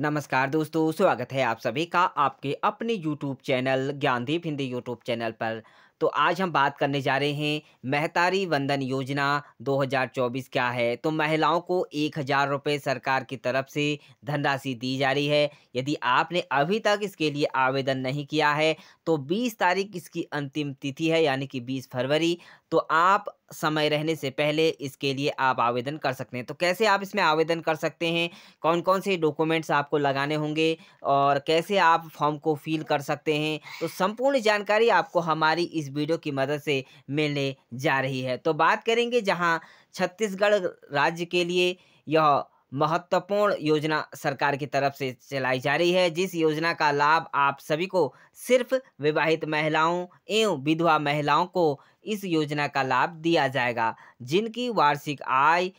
नमस्कार दोस्तों स्वागत है आप सभी का आपके अपने YouTube channel Gyandeep Hindi YouTube channel पर तो आज हम बात करने जा रहे हैं महतारी वंदन योजना 2024 क्या है तो महिलाओं को एक हज़ार रुपये सरकार की तरफ से धनराशि दी जा रही है यदि आपने अभी तक इसके लिए आवेदन नहीं किया है तो 20 तारीख इसकी अंतिम तिथि है यानी कि 20 फरवरी तो आप समय रहने से पहले इसके लिए आप आवेदन कर सकते हैं तो कैसे आप इसमें आवेदन कर सकते हैं कौन कौन से डॉक्यूमेंट्स आपको लगाने होंगे और कैसे आप फॉर्म को फिल कर सकते हैं तो संपूर्ण जानकारी आपको हमारी इस वीडियो की मदद से मिलने जा रही है तो बात करेंगे जहां छत्तीसगढ़ राज्य के लिए यह महत्वपूर्ण योजना सरकार की तरफ से चलाई जा रही है जिस योजना का लाभ आप सभी को सिर्फ विवाहित महिलाओं एवं विधवा महिलाओं को इस योजना का लाभ दिया जाएगा जिनकी वार्षिक आय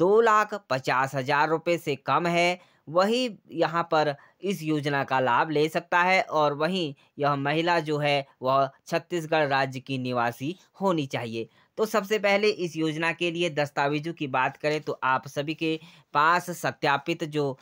दो लाख पचास हजार रुपये से कम है वही यहाँ पर इस योजना का लाभ ले सकता है और वहीं यह महिला जो है वह छत्तीसगढ़ राज्य की निवासी होनी चाहिए तो सबसे पहले इस योजना के लिए दस्तावेजों की बात करें तो आप सभी के पास सत्यापित जो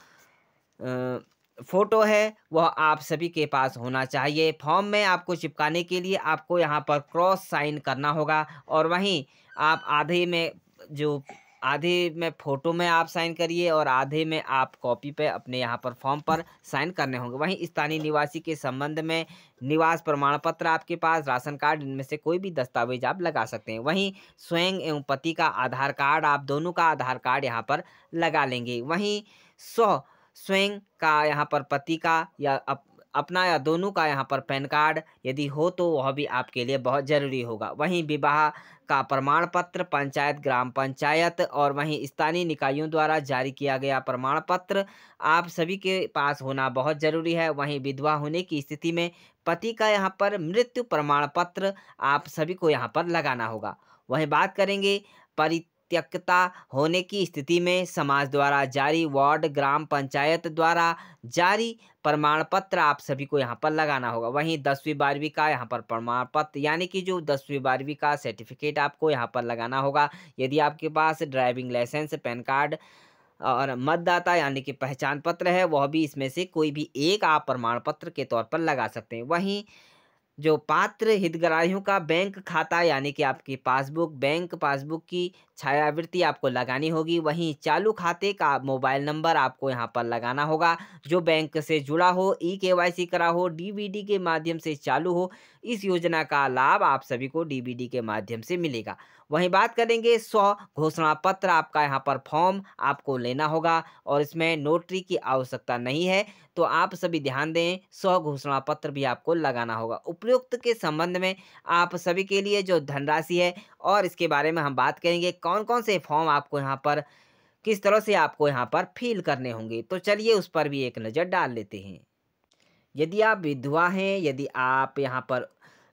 फ़ोटो है वह आप सभी के पास होना चाहिए फॉर्म में आपको चिपकाने के लिए आपको यहाँ पर क्रॉस साइन करना होगा और वहीं आप आधे में जो आधे में फ़ोटो में आप साइन करिए और आधे में आप कॉपी पे अपने यहाँ पर फॉर्म पर साइन करने होंगे वहीं स्थानीय निवासी के संबंध में निवास प्रमाण पत्र आपके पास राशन कार्ड इनमें से कोई भी दस्तावेज आप लगा सकते हैं वहीं स्वयं एवं पति का आधार कार्ड आप दोनों का आधार कार्ड यहाँ पर लगा लेंगे वहीं स्व स्वयं का यहाँ पर पति का या अप, अपना दोनों का यहाँ पर पैन कार्ड यदि हो तो वह भी आपके लिए बहुत ज़रूरी होगा वहीं विवाह का प्रमाण पत्र पंचायत ग्राम पंचायत और वहीं स्थानीय निकायों द्वारा जारी किया गया प्रमाण पत्र आप सभी के पास होना बहुत ज़रूरी है वहीं विधवा होने की स्थिति में पति का यहाँ पर मृत्यु प्रमाण पत्र आप सभी को यहाँ पर लगाना होगा वहीं बात करेंगे परि त्यक्ता होने की स्थिति में समाज द्वारा जारी वार्ड ग्राम पंचायत द्वारा जारी प्रमाण पत्र आप सभी को यहाँ पर लगाना होगा वहीं दसवीं बारहवीं का यहाँ पर प्रमाण पत्र यानी कि जो दसवीं बारहवीं का सर्टिफिकेट आपको यहाँ पर लगाना होगा यदि आपके पास ड्राइविंग लाइसेंस पैन कार्ड और मतदाता यानी कि पहचान पत्र है वह भी इसमें से कोई भी एक आप प्रमाण पत्र के तौर पर लगा सकते हैं वहीं जो पात्र हितग्राहियों का बैंक खाता यानी कि आपकी पासबुक बैंक पासबुक की छायावृत्ति आपको लगानी होगी वहीं चालू खाते का मोबाइल नंबर आपको यहां पर लगाना होगा जो बैंक से जुड़ा हो ई के वाई सी करा हो डीबीडी के माध्यम से चालू हो इस योजना का लाभ आप सभी को डीबीडी के माध्यम से मिलेगा वहीं बात करेंगे स्व घोषणा पत्र आपका यहाँ पर फॉर्म आपको लेना होगा और इसमें नोटरी की आवश्यकता नहीं है तो आप सभी ध्यान दें स्व घोषणा पत्र भी आपको लगाना होगा उपयुक्त के संबंध में आप सभी के लिए जो धनराशि है और इसके बारे में हम बात करेंगे कौन कौन से फॉर्म आपको यहाँ पर किस तरह से आपको यहाँ पर फिल करने होंगे तो चलिए उस पर भी एक नज़र डाल लेते हैं यदि आप विधवा हैं यदि आप यहाँ पर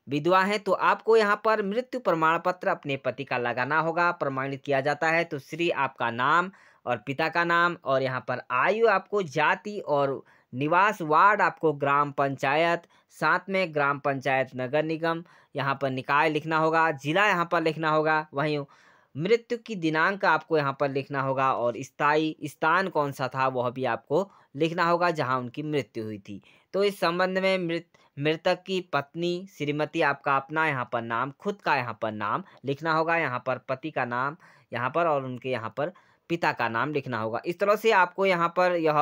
विधवा हैं तो आपको यहाँ पर मृत्यु प्रमाण पत्र अपने पति का लगाना होगा प्रमाणित किया जाता है तो श्री आपका नाम और पिता का नाम और यहाँ पर आयु आपको जाति और निवास वार्ड आपको ग्राम पंचायत साथ में ग्राम पंचायत नगर निगम यहाँ पर निकाय लिखना होगा जिला यहाँ पर लिखना होगा वहीं मृत्यु की दिनांक आपको यहाँ पर लिखना होगा और स्थाई स्थान कौन सा था वह भी आपको लिखना होगा जहाँ उनकी मृत्यु हुई थी तो इस संबंध में मृत मृतक की पत्नी श्रीमती आपका अपना यहाँ पर नाम खुद का यहाँ पर नाम लिखना होगा यहाँ पर पति का नाम यहाँ पर और उनके यहाँ पर पिता का नाम लिखना होगा इस तरह से आपको यहाँ पर यह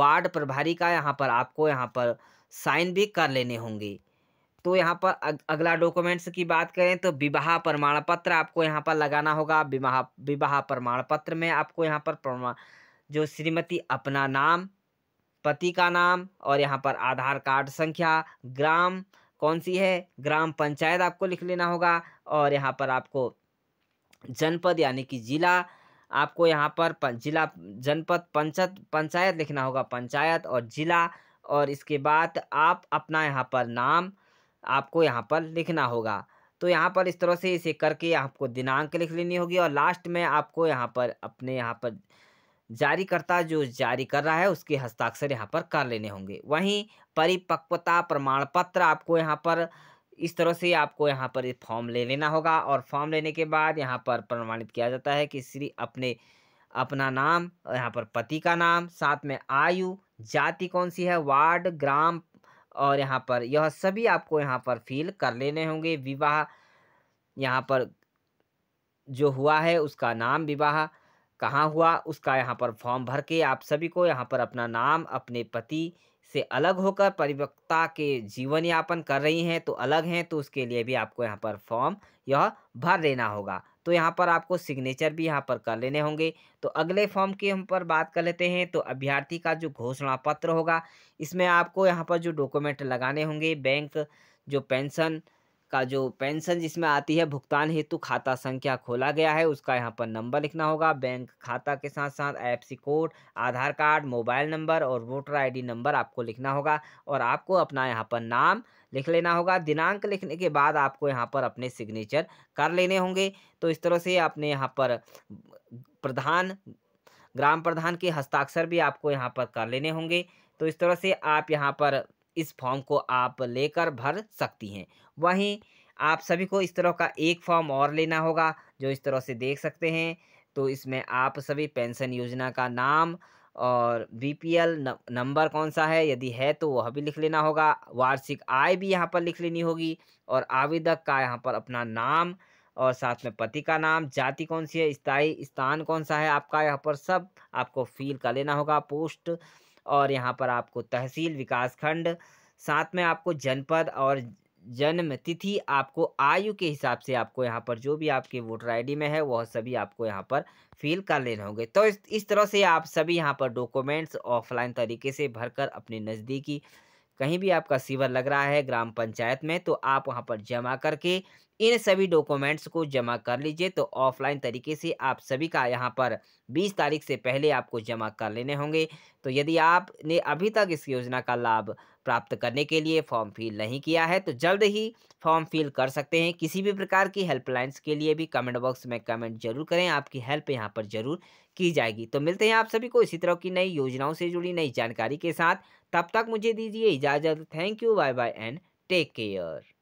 वार्ड प्रभारी का यहाँ पर आपको यहाँ पर साइन भी कर लेने होंगे तो यहाँ पर अग, अगला डॉक्यूमेंट्स की बात करें तो विवाह प्रमाण पत्र आपको यहाँ पर लगाना होगा विवाह विवाह प्रमाण पत्र में आपको यहाँ पर प्रमाण जो श्रीमती अपना नाम पति का नाम और यहाँ पर आधार कार्ड संख्या ग्राम कौन सी है ग्राम पंचायत आपको लिख लेना होगा और यहाँ पर आपको जनपद यानी कि जिला आपको यहाँ पर जिला जनपद पंचायत पंचायत लिखना होगा पंचायत और जिला और इसके बाद आप अपना यहाँ पर नाम आपको यहाँ पर लिखना होगा तो यहाँ पर इस तरह से इसे करके आपको दिनांक लिख लेनी होगी और लास्ट में आपको यहाँ पर अपने यहाँ पर जारीकर्ता जो जारी कर रहा है उसके हस्ताक्षर यहाँ पर कर लेने होंगे वहीं परिपक्वता प्रमाण पत्र आपको यहाँ पर इस तरह से आपको यहाँ पर फॉर्म ले लेना होगा और फॉर्म लेने के बाद यहाँ पर प्रमाणित किया जाता है कि श्री अपने अपना नाम यहाँ पर पति का नाम साथ में आयु जाति कौन सी है वार्ड ग्राम और यहाँ पर यह सभी आपको यहाँ पर फिल कर लेने होंगे विवाह यहाँ पर जो हुआ है उसका नाम विवाह कहाँ हुआ उसका यहाँ पर फॉर्म भर के आप सभी को यहाँ पर अपना नाम अपने पति से अलग होकर परिवक्ता के जीवन यापन कर रही हैं तो अलग हैं तो उसके लिए भी आपको यहाँ पर फॉर्म यह भर लेना होगा तो यहाँ पर आपको सिग्नेचर भी यहाँ पर कर लेने होंगे तो अगले फॉर्म की हम पर बात कर लेते हैं तो अभ्यर्थी का जो घोषणा पत्र होगा इसमें आपको यहाँ पर जो डॉक्यूमेंट लगाने होंगे बैंक जो पेंशन का जो पेंशन जिसमें आती है भुगतान हेतु खाता संख्या खोला गया है उसका यहाँ पर नंबर लिखना होगा बैंक खाता के साथ साथ C code Aadhaar card mobile number और वोटर आईडी नंबर आपको लिखना होगा और आपको अपना यहाँ पर नाम लिख लेना होगा दिनांक लिखने के बाद आपको यहाँ पर अपने सिग्नेचर कर लेने होंगे तो इस तरह से आपने यहाँ पर प्रधान ग्राम प्रधान के हस्ताक्षर भी आपको यहाँ पर कर लेने होंगे तो इस तरह से आप यहाँ पर इस फॉर्म को आप लेकर भर सकती हैं वहीं आप सभी को इस तरह का एक फॉर्म और लेना होगा जो इस तरह से देख सकते हैं तो इसमें आप सभी पेंशन योजना का नाम और बीपीएल नंबर कौन सा है यदि है तो वह भी लिख लेना होगा वार्षिक आय भी यहाँ पर लिख लेनी होगी और आवेदक का यहाँ पर अपना नाम और साथ में पति का नाम जाति कौन सी है स्थायी स्थान कौन सा है आपका यहाँ पर सब आपको फील कर लेना होगा पोस्ट और यहाँ पर आपको तहसील विकास खंड साथ में आपको जनपद और जन्म तिथि आपको आयु के हिसाब से आपको यहाँ पर जो भी आपके वोटर आईडी में है वह सभी आपको यहाँ पर फिल कर लेने होंगे तो इस, इस तरह से आप सभी यहाँ पर डॉक्यूमेंट्स ऑफलाइन तरीके से भरकर अपने नज़दीकी कहीं भी आपका सीवर लग रहा है ग्राम पंचायत में तो आप वहाँ पर जमा करके इन सभी डॉक्यूमेंट्स को जमा कर लीजिए तो ऑफलाइन तरीके से आप सभी का यहाँ पर 20 तारीख से पहले आपको जमा कर लेने होंगे तो यदि आपने अभी तक इस योजना का लाभ प्राप्त करने के लिए फॉर्म फिल नहीं किया है तो जल्द ही फॉर्म फिल कर सकते हैं किसी भी प्रकार की हेल्पलाइंस के लिए भी कमेंट बॉक्स में कमेंट जरूर करें आपकी हेल्प यहाँ पर जरूर की जाएगी तो मिलते हैं आप सभी को इसी तरह की नई योजनाओं से जुड़ी नई जानकारी के साथ तब तक मुझे दीजिए इजाज़त thank you bye bye and take care